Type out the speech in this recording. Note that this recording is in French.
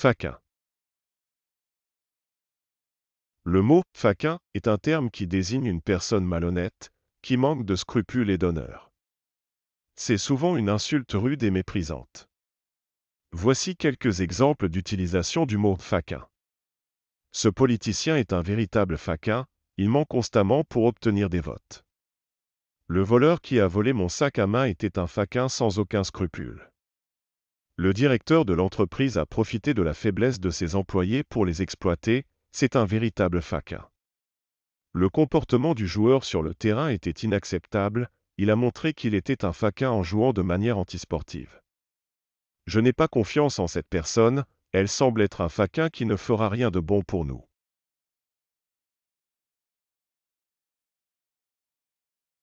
Faquin. Le mot faquin est un terme qui désigne une personne malhonnête, qui manque de scrupules et d'honneur. C'est souvent une insulte rude et méprisante. Voici quelques exemples d'utilisation du mot faquin. Ce politicien est un véritable faquin, il ment constamment pour obtenir des votes. Le voleur qui a volé mon sac à main était un faquin sans aucun scrupule. Le directeur de l'entreprise a profité de la faiblesse de ses employés pour les exploiter, c'est un véritable faquin. Le comportement du joueur sur le terrain était inacceptable, il a montré qu'il était un faquin en jouant de manière antisportive. Je n'ai pas confiance en cette personne, elle semble être un faquin qui ne fera rien de bon pour nous.